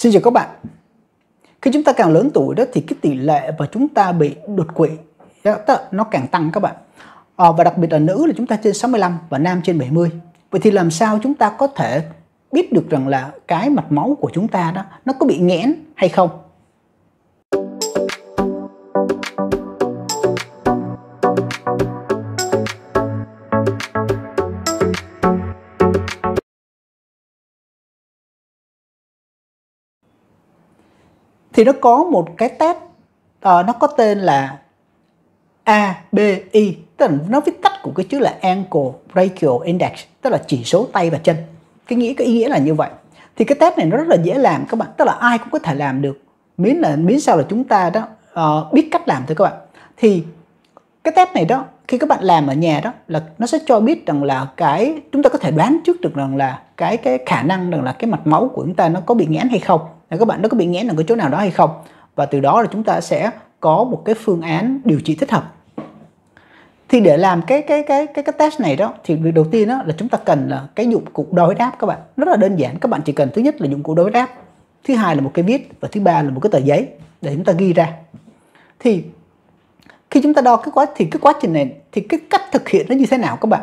Xin chào các bạn. Khi chúng ta càng lớn tuổi đó thì cái tỷ lệ và chúng ta bị đột quỵ nó càng tăng các bạn. À, và đặc biệt là nữ là chúng ta trên 65 và nam trên 70. Vậy thì làm sao chúng ta có thể biết được rằng là cái mạch máu của chúng ta đó nó có bị nghẽn hay không? thì nó có một cái test uh, nó có tên là ABI tức là nó viết tắt của cái chữ là ankle brachial index tức là chỉ số tay và chân cái nghĩa cái ý nghĩa là như vậy thì cái test này nó rất là dễ làm các bạn tức là ai cũng có thể làm được miễn là miễn sao là chúng ta đó uh, biết cách làm thôi các bạn thì cái test này đó khi các bạn làm ở nhà đó là nó sẽ cho biết rằng là cái chúng ta có thể đoán trước được rằng là cái cái khả năng rằng là cái mạch máu của chúng ta nó có bị nghẽn hay không là các bạn nó có bị nghẽn ở cái chỗ nào đó hay không và từ đó là chúng ta sẽ có một cái phương án điều trị thích hợp thì để làm cái cái cái cái cái test này đó thì việc đầu tiên đó là chúng ta cần là cái dụng cụ đo huyết áp các bạn rất là đơn giản các bạn chỉ cần thứ nhất là dụng cụ đo huyết áp thứ hai là một cái viết và thứ ba là một cái tờ giấy để chúng ta ghi ra thì khi chúng ta đo cái quá thì cái quá trình này thì cái cách thực hiện nó như thế nào các bạn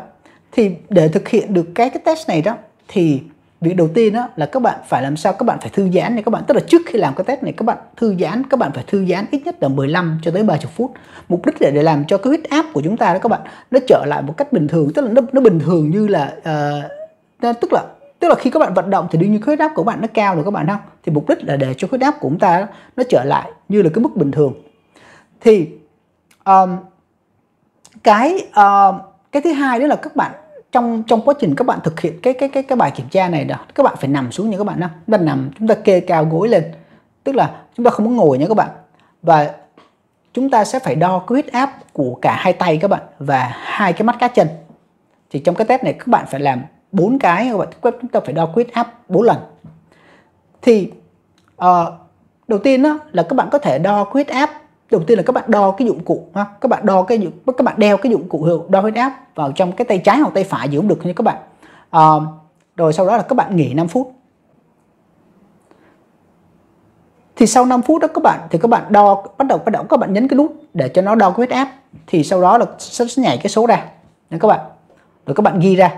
thì để thực hiện được cái cái test này đó thì việc đầu tiên đó là các bạn phải làm sao các bạn phải thư giãn này các bạn tức là trước khi làm cái test này các bạn thư giãn các bạn phải thư giãn ít nhất là 15 cho tới 30 phút mục đích là để làm cho cái huyết áp của chúng ta đó các bạn nó trở lại một cách bình thường tức là nó, nó bình thường như là uh, tức là tức là khi các bạn vận động thì đương nhiên huyết áp của bạn nó cao rồi các bạn không thì mục đích là để cho huyết áp của chúng ta nó trở lại như là cái mức bình thường thì um, cái uh, cái thứ hai đó là các bạn trong trong quá trình các bạn thực hiện cái cái cái cái bài kiểm tra này đó các bạn phải nằm xuống như các bạn ha chúng ta nằm chúng ta kê cao gối lên tức là chúng ta không có ngồi nha các bạn và chúng ta sẽ phải đo cái huyết áp của cả hai tay các bạn và hai cái mắt cá chân thì trong cái test này các bạn phải làm bốn cái các bạn chúng ta phải đo huyết áp bốn lần thì uh, đầu tiên đó là các bạn có thể đo huyết áp đầu tiên là các bạn đo cái dụng cụ ha các bạn đo cái dụng, các bạn đeo cái dụng cụ đo huyết áp vào trong cái tay trái hoặc tay phải gì cũng được như các bạn à, rồi sau đó là các bạn nghỉ 5 phút thì sau 5 phút đó các bạn thì các bạn đo bắt đầu bắt đầu các bạn nhấn cái nút để cho nó đo cái huyết áp thì sau đó là sẽ nhảy cái số ra nha các bạn rồi các bạn ghi ra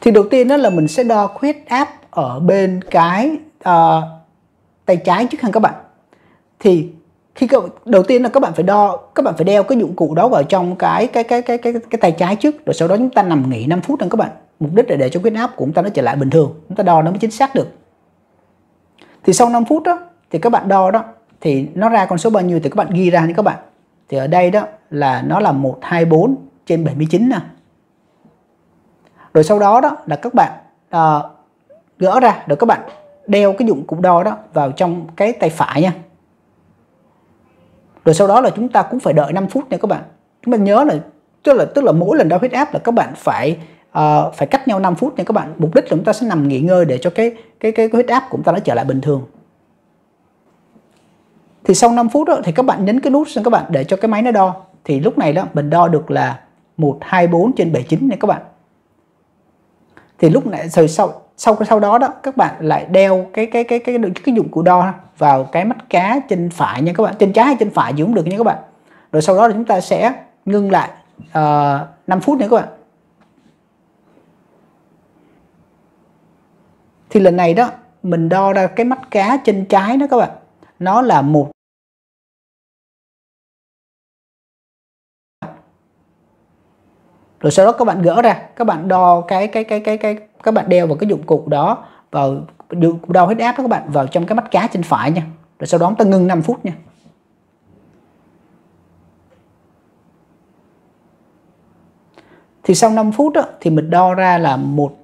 thì đầu tiên đó là mình sẽ đo huyết áp ở bên cái uh, tay trái trước hàng các bạn thì khi các, đầu tiên là các bạn phải đo các bạn phải đeo cái dụng cụ đó vào trong cái cái cái cái cái cái tay trái trước rồi sau đó chúng ta nằm nghỉ 5 phút rằng các bạn mục đích là để cho huyết áp của chúng ta nó trở lại bình thường chúng ta đo nó mới chính xác được thì sau 5 phút đó thì các bạn đo đó thì nó ra con số bao nhiêu thì các bạn ghi ra nha các bạn thì ở đây đó là nó là 124 trên 79 nè rồi sau đó đó là các bạn à, gỡ ra rồi các bạn đeo cái dụng cụ đo đó vào trong cái tay phải nha rồi sau đó là chúng ta cũng phải đợi 5 phút nha các bạn chúng ta nhớ là tức là tức là mỗi lần đo huyết áp là các bạn phải uh, phải cách nhau 5 phút nha các bạn mục đích là chúng ta sẽ nằm nghỉ ngơi để cho cái cái cái, huyết áp của chúng ta nó trở lại bình thường thì sau 5 phút đó, thì các bạn nhấn cái nút các bạn để cho cái máy nó đo thì lúc này đó mình đo được là 124 trên 79 nha các bạn thì lúc này rồi sau sau sau đó đó các bạn lại đeo cái cái cái cái cái, cái dụng cụ đo vào cái mắt cá trên phải nha các bạn trên trái hay trên phải gì cũng được nha các bạn rồi sau đó là chúng ta sẽ ngưng lại uh, ờ, 5 phút nữa các bạn thì lần này đó mình đo ra cái mắt cá trên trái đó các bạn nó là một rồi sau đó các bạn gỡ ra các bạn đo cái cái cái cái cái các bạn đeo vào cái dụng cụ đó vào đo huyết áp đó các bạn vào trong cái mắt cá trên phải nha rồi sau đó ta ngưng 5 phút nha thì sau 5 phút đó, thì mình đo ra là một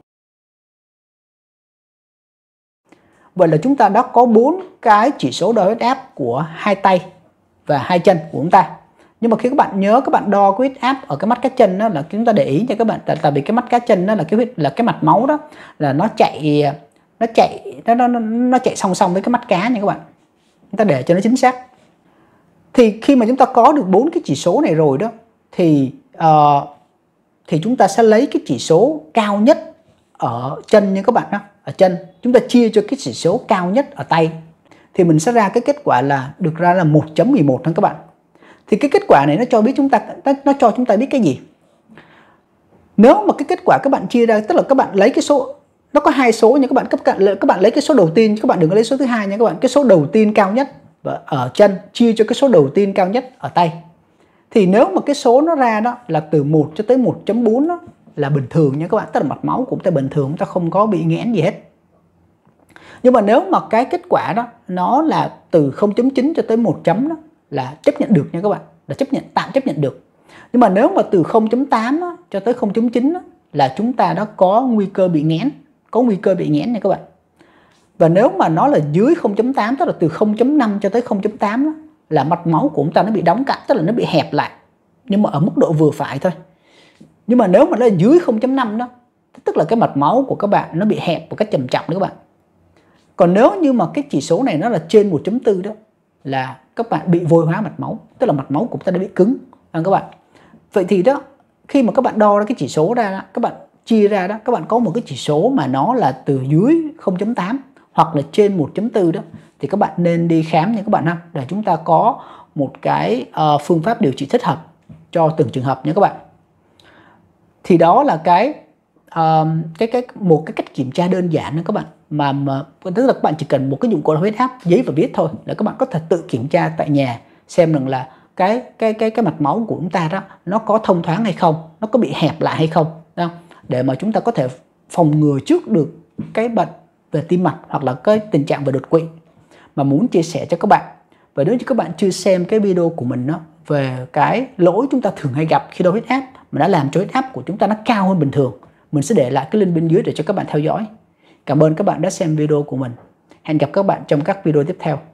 Vậy là chúng ta đã có bốn cái chỉ số đo huyết áp của hai tay và hai chân của chúng ta nhưng mà khi các bạn nhớ các bạn đo huyết áp ở cái mắt cá chân đó là chúng ta để ý nha các bạn tại, vì cái mắt cá chân đó là cái huyết là cái mạch máu đó là nó chạy nó chạy nó nó nó chạy song song với cái mắt cá nha các bạn chúng ta để cho nó chính xác thì khi mà chúng ta có được bốn cái chỉ số này rồi đó thì uh, thì chúng ta sẽ lấy cái chỉ số cao nhất ở chân nha các bạn đó ở chân chúng ta chia cho cái chỉ số cao nhất ở tay thì mình sẽ ra cái kết quả là được ra là 1.11 các bạn thì cái kết quả này nó cho biết chúng ta nó cho chúng ta biết cái gì nếu mà cái kết quả các bạn chia ra tức là các bạn lấy cái số nó có hai số nhưng các bạn các các bạn lấy cái số đầu tiên các bạn đừng có lấy số thứ hai nha các bạn cái số đầu tiên cao nhất ở chân chia cho cái số đầu tiên cao nhất ở tay thì nếu mà cái số nó ra đó là từ 1 cho tới 1.4 đó là bình thường nha các bạn tức là mạch máu của ta bình thường chúng ta không có bị nghẽn gì hết nhưng mà nếu mà cái kết quả đó nó là từ 0.9 cho tới 1 chấm đó là chấp nhận được nha các bạn là chấp nhận tạm chấp nhận được nhưng mà nếu mà từ 0.8 á, cho tới 0.9 là chúng ta đã có nguy cơ bị nghẽn có nguy cơ bị nghẽn nha các bạn và nếu mà nó là dưới 0.8 tức là từ 0.5 cho tới 0.8 là mạch máu của chúng ta nó bị đóng cạn tức là nó bị hẹp lại nhưng mà ở mức độ vừa phải thôi nhưng mà nếu mà nó là dưới 0.5 đó tức là cái mạch máu của các bạn nó bị hẹp một cách trầm trọng đấy các bạn còn nếu như mà cái chỉ số này nó là trên 1.4 đó là các bạn bị vôi hóa mạch máu tức là mạch máu của chúng ta đã bị cứng à, các bạn vậy thì đó khi mà các bạn đo ra cái chỉ số ra đó, các bạn chia ra đó các bạn có một cái chỉ số mà nó là từ dưới 0.8 hoặc là trên 1.4 đó thì các bạn nên đi khám nha các bạn ha để chúng ta có một cái uh, phương pháp điều trị thích hợp cho từng trường hợp nha các bạn thì đó là cái uh, cái cái một cái cách kiểm tra đơn giản đó các bạn mà, mà tức là các bạn chỉ cần một cái dụng cụ huyết áp giấy và viết thôi là các bạn có thể tự kiểm tra tại nhà xem rằng là cái cái cái cái mạch máu của chúng ta đó nó có thông thoáng hay không nó có bị hẹp lại hay không đó. để mà chúng ta có thể phòng ngừa trước được cái bệnh về tim mạch hoặc là cái tình trạng về đột quỵ mà muốn chia sẻ cho các bạn và nếu như các bạn chưa xem cái video của mình đó về cái lỗi chúng ta thường hay gặp khi đo huyết áp mà đã làm cho huyết áp của chúng ta nó cao hơn bình thường mình sẽ để lại cái link bên dưới để cho các bạn theo dõi Cảm ơn các bạn đã xem video của mình. Hẹn gặp các bạn trong các video tiếp theo.